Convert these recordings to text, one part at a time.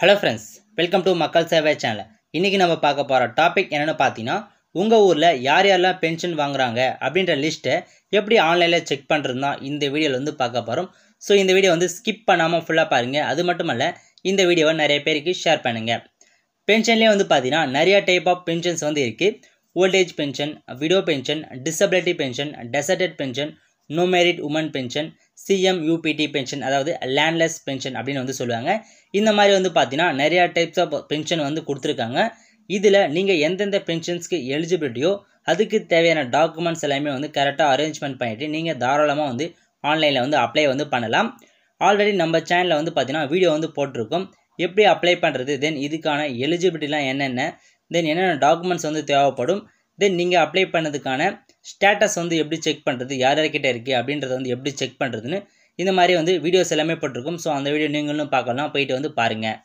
hello friends welcome to மக்கள் சேவை channel இன்றைக்கி நம்ம பார்க்க போகிற டாபிக் என்னென்னு பார்த்தீங்கன்னா உங்கள் ஊரில் யார் யாரெல்லாம் பென்ஷன் வாங்குறாங்க அப்படின்ற லிஸ்ட்டை எப்படி ஆன்லைனில் செக் பண்ணுறது இந்த வீடியோவில் வந்து பார்க்க போகிறோம் ஸோ இந்த வீடியோ வந்து ஸ்கிப் பண்ணாமல் ஃபுல்லாக பாருங்கள் அது மட்டும் இல்லை இந்த வீடியோவை நிறைய பேருக்கு ஷேர் பண்ணுங்கள் பென்ஷன்லேயே வந்து பார்த்தீங்கன்னா நிறையா டைப் ஆஃப் பென்ஷன்ஸ் வந்து இருக்குது old age pension widow pension disability pension deserted pension no married women pension CMUPT pension அதாவது லேண்ட்லெஸ் பென்ஷன் அப்படின்னு வந்து சொல்லுவாங்க இந்த மாதிரி வந்து பார்த்தீங்கன்னா நிறையா டைப்ஸ் ஆஃப் பென்ஷன் வந்து கொடுத்துருக்காங்க இதில் நீங்கள் எந்தெந்த பென்ஷன்ஸ்க்கு எலிஜிபிலிட்டியோ அதுக்கு தேவையான டாக்குமெண்ட்ஸ் எல்லாமே வந்து கரெக்டாக அரேஞ்ச்மெண்ட் பண்ணிவிட்டு நீங்கள் தாராளமாக வந்து ஆன்லைனில் வந்து அப்ளை வந்து பண்ணலாம் ஆல்ரெடி நம்ம சேனலில் வந்து பார்த்தீங்கன்னா வீடியோ வந்து போட்டிருக்கோம் எப்படி அப்ளை பண்ணுறது தென் இதுக்கான எலிஜிபிலிட்டிலாம் என்னென்ன தென் என்னென்ன டாக்குமெண்ட்ஸ் வந்து தேவைப்படும் தென் நீங்கள் அப்ளை பண்ணதுக்கான ஸ்டேட்டஸ் வந்து எப்படி செக் பண்ணுறது யார் யார்கிட்ட இருக்குது அப்படின்றத வந்து எப்படி செக் பண்ணுறதுன்னு இந்த மாதிரி வந்து வீடியோஸ் எல்லாமே போட்டிருக்கும் ஸோ அந்த வீடியோ நீங்களும் பார்க்கலாம் போயிட்டு வந்து பாருங்கள்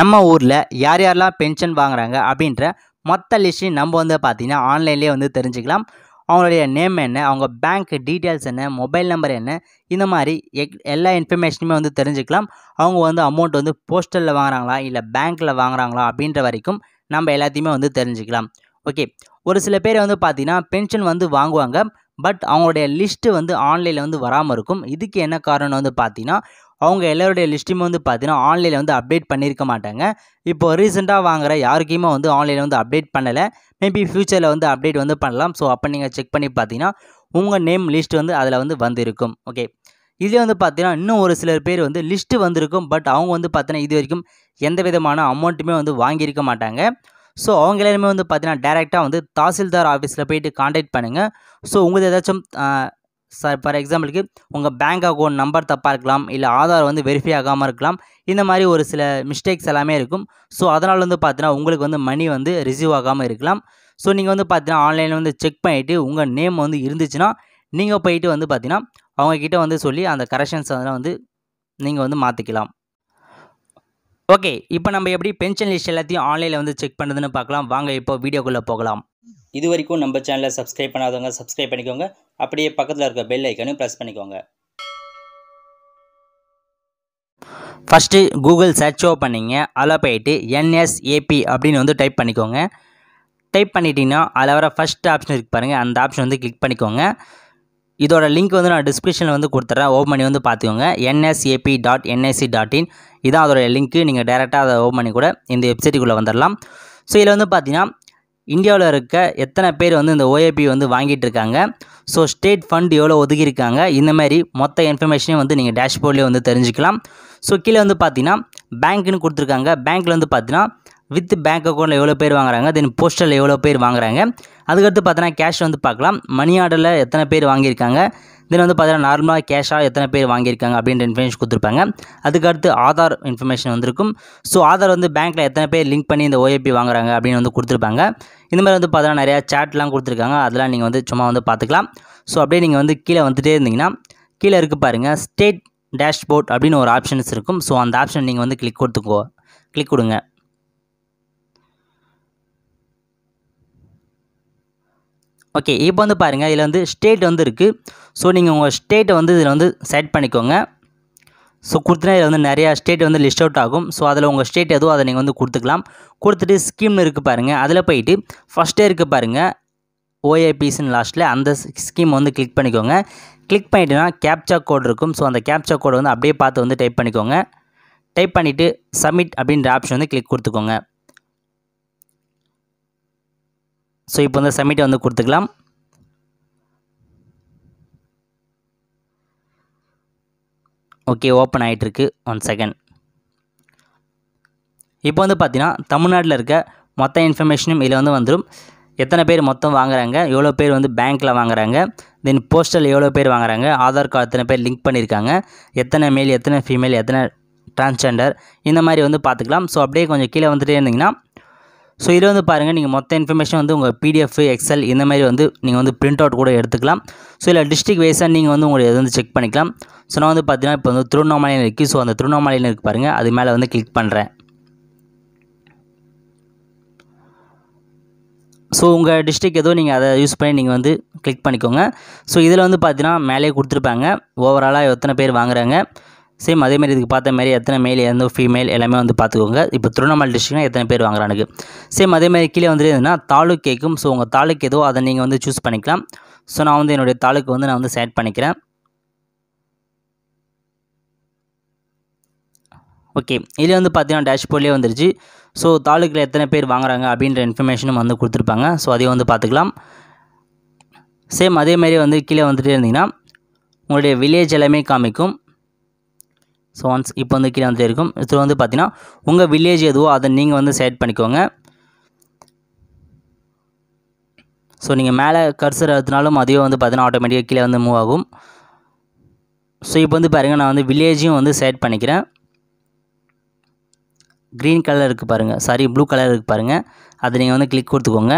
நம்ம ஊரில் யார் யாரெல்லாம் பென்ஷன் வாங்குறாங்க அப்படின்ற மொத்த லிஸ்ட்டையும் நம்ம வந்து பார்த்திங்கன்னா ஆன்லைன்லேயே வந்து தெரிஞ்சுக்கலாம் அவங்களுடைய நேம் என்ன அவங்க பேங்க் டீட்டெயில்ஸ் என்ன மொபைல் நம்பர் என்ன இந்த மாதிரி எக் எல்லா இன்ஃபர்மேஷனுமே வந்து தெரிஞ்சுக்கலாம் அவங்க வந்து அமௌண்ட் வந்து போஸ்டலில் வாங்குறாங்களா இல்லை பேங்க்கில் வாங்குறாங்களா அப்படின்ற வரைக்கும் நம்ம எல்லாத்தையுமே வந்து தெரிஞ்சுக்கலாம் ஓகே ஒரு சில பேர் வந்து பார்த்தீங்கன்னா பென்ஷன் வந்து வாங்குவாங்க பட் அவங்களுடைய லிஸ்ட்டு வந்து ஆன்லைனில் வந்து வராமல் இருக்கும் இதுக்கு என்ன காரணம் வந்து பார்த்தீங்கன்னா அவங்க எல்லோருடைய லிஸ்ட்டுமே வந்து பார்த்தீங்கன்னா ஆன்லைனில் வந்து அப்டேட் பண்ணியிருக்க மாட்டாங்க இப்போ ரீசெண்டாக வாங்குற யாருக்கையுமே வந்து ஆன்லைனில் வந்து அப்டேட் பண்ணலை மேபி ஃப்யூச்சரில் வந்து அப்டேட் வந்து பண்ணலாம் ஸோ அப்போ நீங்கள் செக் பண்ணி பார்த்தீங்கன்னா உங்கள் நேம் லிஸ்ட் வந்து அதில் வந்து வந்திருக்கும் ஓகே இதில் வந்து பார்த்தீங்கன்னா இன்னும் ஒரு சிலர் பேர் வந்து லிஸ்ட்டு வந்திருக்கும் பட் அவங்க வந்து பார்த்தீங்கன்னா இது வரைக்கும் எந்த விதமான அமௌண்ட்டுமே வந்து வாங்கியிருக்க மாட்டாங்க ஸோ அவங்க எல்லாருமே வந்து பார்த்தீங்கன்னா டேரெக்டாக வந்து தாசில்தார் ஆஃபீஸில் போயிட்டு காண்டாக்ட் பண்ணுங்கள் ஸோ உங்களுக்கு ஏதாச்சும் சார் ஃபார் எக்ஸாம்பிளுக்கு உங்கள் பேங்க் அக்கௌண்ட் நம்பர் தப்பாக இருக்கலாம் இல்லை ஆதார் வந்து வெரிஃபை ஆகாமல் இருக்கலாம் இந்த மாதிரி ஒரு சில மிஸ்டேக்ஸ் எல்லாமே இருக்கும் ஸோ அதனால் வந்து பார்த்தீங்கன்னா உங்களுக்கு வந்து மணி வந்து ரிசீவ் ஆகாமல் இருக்கலாம் ஸோ நீங்கள் வந்து பார்த்தீங்கன்னா ஆன்லைனில் வந்து செக் பண்ணிவிட்டு உங்கள் நேம் வந்து இருந்துச்சுன்னா நீங்கள் போயிட்டு வந்து பார்த்தீங்கன்னா அவங்கக்கிட்ட வந்து சொல்லி அந்த கரெக்ஷன்ஸ் அதெல்லாம் வந்து நீங்கள் வந்து மாற்றிக்கலாம் ஓகே இப்போ நம்ம எப்படி பென்ஷன் லிஸ்ட் எல்லாத்தையும் ஆன்லைனில் வந்து செக் பண்ணுதுன்னு பார்க்கலாம் வாங்க இப்போ வீடியோக்குள்ளே போகலாம் இது வரைக்கும் நம்ம சேனலை சப்ஸ்கிரைப் பண்ணாதவங்க சப்ஸ்கிரைப் பண்ணிக்கோங்க அப்படியே பக்கத்தில் இருக்க பெல் ஐக்கனையும் ப்ரெஸ் பண்ணிக்கோங்க ஃபஸ்ட்டு கூகுள் சர்ச் ஓ பண்ணிங்க அதில் போயிட்டு என்எஸ்ஏபி அப்படின்னு வந்து டைப் பண்ணிக்கோங்க டைப் பண்ணிட்டீங்கன்னா அதில் வர ஃபஸ்ட் ஆப்ஷன் இருக்குது பாருங்கள் அந்த ஆப்ஷன் வந்து கிளிக் பண்ணிக்கோங்க இதோட லிங்க் வந்து நான் டிஸ்கிரிப்ஷனில் வந்து கொடுத்துட்றேன் ஓப்பன் பண்ணி வந்து பார்த்துக்கோங்க NSAP dot NSC dot in இதான் அதோட லிங்க்கு நீங்கள் டேரெக்டாக அதை ஓப்பன் பண்ணி கூட இந்த வெப்சைட்டுக்குள்ளே வந்துடலாம் ஸோ இதில் வந்து பார்த்தீங்கன்னா இந்தியாவில் இருக்க எத்தனை பேர் வந்து இந்த ஓஏபி வந்து வாங்கிட்டு இருக்காங்க ஸோ ஸ்டேட் ஃபண்ட் எவ்வளோ ஒதுக்கியிருக்காங்க இந்தமாதிரி மொத்த இன்ஃபர்மேஷனையும் வந்து நீங்கள் டேஷ்போர்ட்லேயே வந்து தெரிஞ்சுக்கலாம் ஸோ கீழே வந்து பார்த்தீங்கன்னா பேங்க்குன்னு கொடுத்துருக்காங்க பேங்க்கில் வந்து பார்த்தீங்கன்னா வித் பேங்க் அக்கௌண்ட்டில் எவ்வளோ பேர் வாங்குறாங்க தென் போஸ்டரில் எவ்வளோ பேர் வாங்குறாங்க அதுக்கடுத்து பார்த்தோன்னா கேஷ் வந்து பார்க்கலாம் மணி ஆர்டரில் எத்தனை பேர் வாங்கியிருக்காங்க தென் வந்து பார்த்தீங்கன்னா நார்மலாக கேஷாக எத்தனை பேர் வாங்கியிருக்காங்க அப்படின்ற இன்ஃபர்மேஷன் கொடுத்துருப்பாங்க அதுக்கடுத்து ஆதார் இன்ஃபர்மேஷன் வந்திருக்கும் ஸோ ஆதார் வந்து பேங்க்கில் எத்தனை பேர் லிங்க் பண்ணி இந்த ஓஏபி வாங்குறாங்க அப்படின்னு வந்து கொடுத்துருப்பாங்க இந்த மாதிரி வந்து பார்த்தீங்கன்னா நிறையா சேட்லாம் கொடுத்துருக்காங்க அதெல்லாம் நீங்கள் வந்து சும்மா வந்து பார்த்துக்கலாம் ஸோ அப்படியே நீங்கள் வந்து கீழே வந்துகிட்டே இருந்தீங்கன்னா கீழே இருக்குது பாருங்கள் ஸ்டேட் டேஷ்போர்ட் அப்படின்னு ஒரு ஆப்ஷன்ஸ் இருக்கும் ஸோ அந்த ஆப்ஷன் நீங்கள் வந்து கிளிக் கொடுத்துக்கோ கிளிக் கொடுங்க ஓகே இப்போ வந்து பாருங்கள் இதில் வந்து ஸ்டேட் வந்து இருக்குது ஸோ நீங்கள் உங்கள் ஸ்டேட்டை வந்து இதில் வந்து செட் பண்ணிக்கோங்க ஸோ கொடுத்துனா இதில் வந்து நிறையா ஸ்டேட் வந்து லிஸ்ட் அவுட் ஆகும் ஸோ அதில் உங்கள் ஸ்டேட் எதுவும் அதை நீங்கள் வந்து கொடுத்துக்கலாம் கொடுத்துட்டு ஸ்கீம் இருக்குது பாருங்கள் அதில் போயிட்டு ஃபஸ்ட்டே இருக்குது பாருங்கள் ஓஏபிஸ்ன்னு லாஸ்ட்டில் அந்த ஸ்கீம் வந்து கிளிக் பண்ணிக்கோங்க கிளிக் பண்ணிட்டுனா கேப்சா கோட் இருக்கும் ஸோ அந்த கேப்சா கோடை வந்து அப்படியே பார்த்து வந்து டைப் பண்ணிக்கோங்க டைப் பண்ணிவிட்டு சப்மிட் அப்படின்ற ஆப்ஷன் வந்து கிளிக் கொடுத்துக்கோங்க ஸோ இப்போ வந்து சப்மிட் வந்து கொடுத்துக்கலாம் ஓகே ஓப்பன் ஆகிட்டுருக்கு ஒன் செகண்ட் இப்போ வந்து பார்த்தீங்கன்னா தமிழ்நாட்டில் இருக்க மொத்த இன்ஃபர்மேஷனும் இதில் வந்து வந்துடும் எத்தனை பேர் மொத்தம் வாங்குறாங்க எவ்வளோ பேர் வந்து பேங்க்கில் வாங்குறாங்க தென் போஸ்டல் எவ்வளோ பேர் வாங்குறாங்க ஆதார் கார்டு எத்தனை பேர் லிங்க் பண்ணியிருக்காங்க எத்தனை மேல் எத்தனை ஃபீமேல் எத்தனை டிரான்ஸ்ஜெண்டர் இந்த மாதிரி வந்து பார்த்துக்கலாம் ஸோ அப்படியே கொஞ்சம் கீழே வந்துகிட்டே இருந்திங்கன்னா ஸோ இதில் வந்து பாருங்கள் நீங்கள் மொத்த இன்ஃபர்மேஷன் வந்து உங்கள் பிடிஎஃப் எக்ஸல் இந்த மாதிரி வந்து நீங்கள் வந்து பிரிண்ட் அவுட் கூட எடுத்துக்கலாம் ஸோ இல்லை டிஸ்ட்ரிக் வைஸாக நீங்கள் வந்து உங்களை எது வந்து செக் பண்ணிக்கலாம் ஸோ நான் வந்து பார்த்தீங்கன்னா இப்போ வந்து திருவண்ணாமலையில் இருக்குது ஸோ அந்த திருவண்ணாமலையில் இருக்குது பாருங்கள் அது மேலே வந்து கிளிக் பண்ணுறேன் ஸோ உங்கள் டிஸ்ட்ரிக் ஏதோ நீங்கள் அதை யூஸ் பண்ணி நீங்கள் வந்து கிளிக் பண்ணிக்கோங்க ஸோ இதில் வந்து பார்த்தீங்கன்னா மேலே கொடுத்துருப்பாங்க ஓவராலாக எத்தனை பேர் வாங்குறாங்க சேம் அதே மாதிரி இதுக்கு பார்த்த மாதிரி எத்தனை மேல் எந்த ஃபீமேல் எல்லாமே வந்து பார்த்துக்கோங்க இப்போ திருவண்ணாமலை டிஸ்ட்ரிக்னா எத்தனை பேர் வாங்குறானுக்கு சேம் அதே மாதிரி கீழே வந்து எதுனா தாலுக் கேட்கும் ஸோ உங்கள் தாலுக்கு ஏதோ அதை நீங்கள் வந்து சூஸ் பண்ணிக்கலாம் ஸோ நான் வந்து என்னுடைய தாலுக்கு வந்து நான் வந்து செலக்ட் பண்ணிக்கிறேன் ஓகே இதில் வந்து பார்த்தீங்கன்னா டேஷ்போர்ட்லேயே வந்துருச்சு ஸோ தாலுக்கில் எத்தனை பேர் வாங்குறாங்க அப்படின்ற இன்ஃபர்மேஷனும் வந்து கொடுத்துருப்பாங்க ஸோ அதையும் வந்து பார்த்துக்கலாம் சேம் அதேமாரி வந்து கீழே வந்துட்டே இருந்தீங்கன்னா உங்களுடைய வில்லேஜ் எல்லாமே காமிக்கும் ஸோ ஒன்ஸ் இப்போ வந்து கீழே வந்து இருக்கும் வந்து பார்த்தீங்கன்னா உங்கள் வில்லேஜ் எதுவோ அதை நீங்கள் வந்து செலக்ட் பண்ணிக்கோங்க ஸோ நீங்கள் மேலே கர்சர் எடுத்தினாலும் அதையும் வந்து பார்த்தீங்கன்னா ஆட்டோமேட்டிக்காக கீழே வந்து மூவ் ஆகும் ஸோ இப்போ வந்து பாருங்கள் நான் வந்து வில்லேஜையும் வந்து செலக்ட் பண்ணிக்கிறேன் க்ரீன் கலர் இருக்குது பாருங்கள் சாரி ப்ளூ கலர் இருக்குது பாருங்கள் அதை நீங்கள் வந்து கிளிக் கொடுத்துக்கோங்க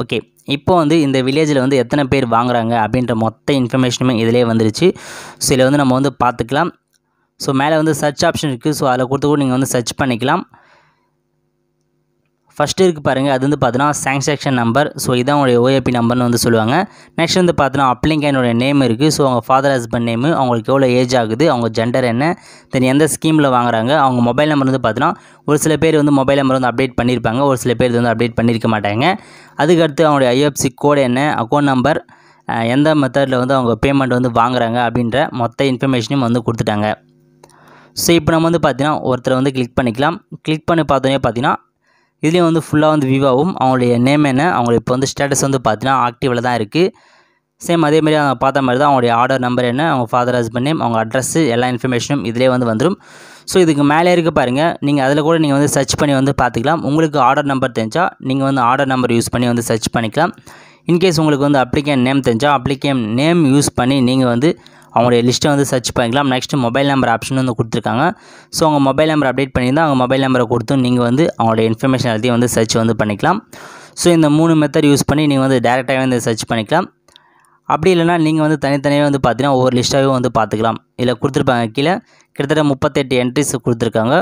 ஓகே இப்போ வந்து இந்த வில்லேஜில் வந்து எத்தனை பேர் வாங்குறாங்க அப்படின்ற மொத்த இன்ஃபர்மேஷனுமே இதிலே வந்துருச்சு ஸோ இதில் வந்து நம்ம வந்து பார்த்துக்கலாம் ஸோ மேலே வந்து சர்ச் ஆப்ஷன் இருக்குது ஸோ அதில் கொடுத்து கூட நீங்கள் வந்து சர்ச் பண்ணிக்கலாம் ஃபஸ்ட்டு இருக்குது பாருங்கள் அது வந்து பார்த்தீங்கன்னா சாங்சாக்ஷன் நம்பர் ஸோ இதான் உங்களுடைய ஓஏபி நம்பர்னு வந்து சொல்லுவாங்க நெக்ஸ்ட் வந்து பார்த்தோன்னா அப்ளிகேனோட நேம் இருக்குது ஸோ அவங்க ஃபாதர் ஹஸ்பண்ட் நேமு அவங்களுக்கு எவ்வளோ ஏஜ் ஆகுது அவங்க ஜெண்டர் என்ன தென் எந்த ஸ்கீமில் வாங்குறாங்க அவங்க மொபைல் நம்பர் வந்து பார்த்தீங்கன்னா ஒரு சில பேர் வந்து மொபைல் நம்பர் வந்து அப்டேட் பண்ணியிருப்பாங்க ஒரு சில பேர் வந்து அப்டேட் பண்ணியிருக்க மாட்டாங்க அதுக்கடுத்து அவங்களுடைய ஐஎஃப்சி கோடு என்ன அக்கௌண்ட் நம்பர் எந்த மெத்தடில் வந்து அவங்க பேமெண்ட் வந்து வாங்குறாங்க அப்படின்ற மொத்த இன்ஃபர்மேஷனையும் வந்து கொடுத்துட்டாங்க ஸோ இப்போ நம்ம வந்து பார்த்திங்கன்னா ஒருத்தரை வந்து கிளிக் பண்ணிக்கலாம் கிளிக் பண்ணி பார்த்தோன்னே பார்த்திங்கன்னா இதுலேயும் வந்து ஃபுல்லாக வந்து விவாவும் அவங்களுடைய நேம் என்ன அவங்களுக்கு இப்போ வந்து ஸ்டேட்டஸ் வந்து பார்த்தீங்கன்னா ஆக்டிவில் தான் இருக்குது சேம் அதேமாதிரி அவங்க பார்த்த மாதிரி தான் அவங்களுடைய ஆர்டர் நம்பர் என்ன அவங்க ஃபாதர் ஹஸ்பண்ட் நேம் அவங்க அட்ரஸ்ஸு எல்லா இன்ஃபர்மேஷனும் இதிலே வந்து வந்துடும் ஸோ இதுக்கு மேலே இருக்க பாருங்கள் நீங்கள் அதில் கூட நீங்கள் வந்து சர்ச் பண்ணி வந்து பார்த்துக்கலாம் உங்களுக்கு ஆர்டர் நம்பர் தெரிஞ்சால் நீங்கள் வந்து ஆர்டர் நம்பர் யூஸ் பண்ணி வந்து சர்ச் பண்ணிக்கலாம் இன்கேஸ் உங்களுக்கு வந்து அப்ளிகேன் நேம் தெரிஞ்சால் அப்ளிகேன் நேம் யூஸ் பண்ணி நீங்கள் வந்து அவங்களுடைய லிஸ்ட்டை வந்து சர்ச் பண்ணிக்கலாம் நெக்ஸ்ட்டு மொபைல் நம்பர் ஆப்ஷன் வந்து கொடுத்துருக்காங்க ஸோ அவங்க மொபைல் நம்பர் அப்டேட் பண்ணியிருந்தால் அவங்க மொபைல் நம்பரை கொடுத்து நீங்கள் வந்து அவங்களுடைய இன்ஃபர்மேஷன் எல்லாத்தையும் வந்து சர்ச் வந்து பண்ணிக்கலாம் ஸோ இந்த மூணு மெத்தட் யூஸ் பண்ணி நீங்கள் வந்து டேரெக்டாக வந்து சர்ச் பண்ணிக்கலாம் அப்படி இல்லைனா நீங்கள் வந்து தனித்தனியாக வந்து பார்த்தீங்கன்னா ஒவ்வொரு லிஸ்ட்டாகவே வந்து பார்த்துக்கலாம் இதில் கொடுத்துருப்பாங்க கீழே கிட்டத்தட்ட முப்பத்தெட்டு என்ட்ரிஸ் கொடுத்துருக்காங்க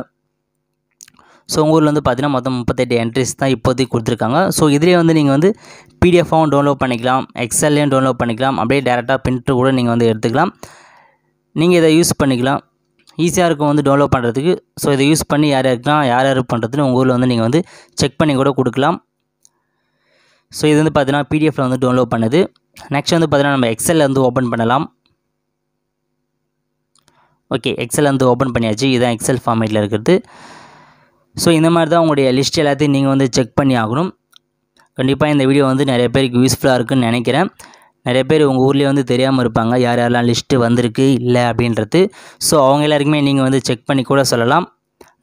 ஸோ உங்கள் ஊரில் வந்து பார்த்தீங்கன்னா மொத்தம் முப்பத்தெட்டு என்ட்ரிஸ் தான் இப்போதைக்கு கொடுத்துருக்காங்க ஸோ இதிலே வந்து நீங்கள் வந்து பிடிஎஃபாகவும் டவுன்லோட் பண்ணிக்கலாம் எக்ஸல்லையும் டவுன்லோட் பண்ணிக்கலாம் அப்படியே டேரெக்டாக பிரிண்ட்டு கூட நீங்கள் வந்து எடுத்துக்கலாம் நீங்கள் இதை யூஸ் பண்ணிக்கலாம் ஈஸியாக இருக்கும் வந்து டவுன்லோட் பண்ணுறதுக்கு ஸோ இதை யூஸ் பண்ணி யார் யாருக்குலாம் யார் யார் பண்ணுறதுன்னு உங்கள் ஊரில் வந்து நீங்கள் வந்து செக் பண்ணி கூட கொடுக்கலாம் ஸோ இது வந்து பார்த்திங்கன்னா பிடிஎஃப்பில் வந்து டவுன்லோட் பண்ணுது நெக்ஸ்ட் வந்து பார்த்தீங்கன்னா நம்ம எக்ஸலில் வந்து ஓப்பன் பண்ணலாம் ஓகே எக்ஸல் வந்து ஓப்பன் பண்ணியாச்சு இதுதான் எக்ஸல் ஃபார்மேட்டில் இருக்கிறது ஸோ இந்த மாதிரி தான் உங்களுடைய லிஸ்ட் எல்லாத்தையும் நீங்கள் வந்து செக் பண்ணி ஆகணும் கண்டிப்பாக இந்த வீடியோ வந்து நிறைய பேருக்கு யூஸ்ஃபுல்லாக இருக்குன்னு நினைக்கிறேன் நிறைய பேர் உங்கள் ஊர்லேயே வந்து தெரியாமல் இருப்பாங்க யார் யாரெல்லாம் லிஸ்ட்டு வந்திருக்கு இல்லை அப்படின்றது ஸோ அவங்க எல்லாருக்குமே நீங்கள் வந்து செக் பண்ணி கூட சொல்லலாம்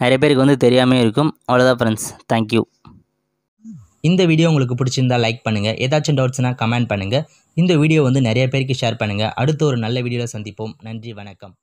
நிறைய பேருக்கு வந்து தெரியாமல் இருக்கும் அவ்வளோதான் ஃப்ரெண்ட்ஸ் தேங்க்யூ இந்த வீடியோ உங்களுக்கு பிடிச்சிருந்தா லைக் பண்ணுங்கள் ஏதாச்சும் டவுட்ஸ்னால் கமெண்ட் பண்ணுங்கள் இந்த வீடியோ வந்து நிறைய பேருக்கு ஷேர் பண்ணுங்கள் அடுத்து ஒரு நல்ல வீடியோவில் சந்திப்போம் நன்றி வணக்கம்